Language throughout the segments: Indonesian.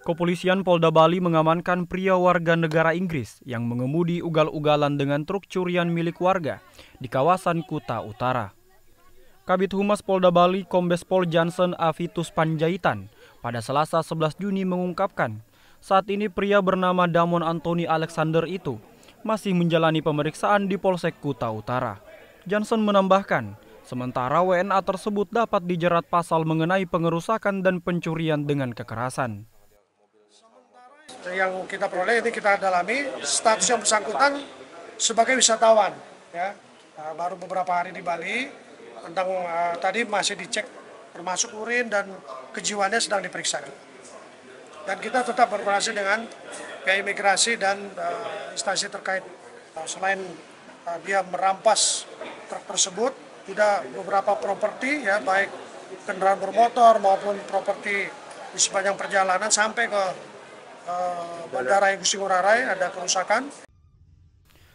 Kepolisian Polda Bali mengamankan pria warga negara Inggris yang mengemudi ugal-ugalan dengan truk curian milik warga di kawasan Kuta Utara. Kabit Humas Polda Bali Kombes Pol Jansen Avitus Panjaitan pada Selasa 11 Juni mengungkapkan, saat ini pria bernama Damon Anthony Alexander itu masih menjalani pemeriksaan di Polsek Kuta Utara. Johnson menambahkan, Sementara WNA tersebut dapat dijerat pasal mengenai pengerusakan dan pencurian dengan kekerasan. Yang kita peroleh ini kita dalami status yang bersangkutan sebagai wisatawan. Ya. Nah, baru beberapa hari di Bali, tentang uh, tadi masih dicek termasuk urin dan kejiwaannya sedang diperiksa. Dan kita tetap berkoordinasi dengan pihak imigrasi dan uh, instansi terkait. Uh, selain uh, dia merampas truk tersebut, tidak beberapa properti ya baik kendaraan bermotor maupun properti di sepanjang perjalanan sampai ke uh, Bandara Igusti Ngurah Rai ada kerusakan.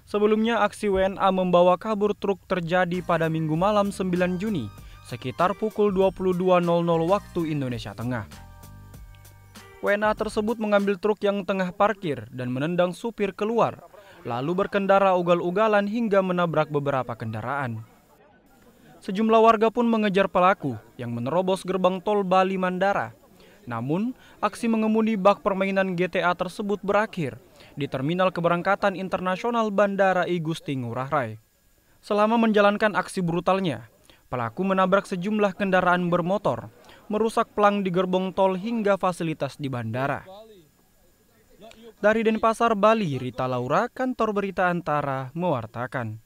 Sebelumnya aksi WNA membawa kabur truk terjadi pada Minggu malam 9 Juni sekitar pukul 22.00 waktu Indonesia Tengah. WNA tersebut mengambil truk yang tengah parkir dan menendang supir keluar, lalu berkendara ugal-ugalan hingga menabrak beberapa kendaraan. Sejumlah warga pun mengejar pelaku yang menerobos gerbang tol Bali Mandara. Namun, aksi mengemudi bak permainan GTA tersebut berakhir di Terminal Keberangkatan Internasional Bandara I Gusti Ngurah Rai. Selama menjalankan aksi brutalnya, pelaku menabrak sejumlah kendaraan bermotor, merusak pelang di gerbong tol hingga fasilitas di bandara. Dari Denpasar, Bali, Rita Laura, Kantor Berita Antara, mewartakan.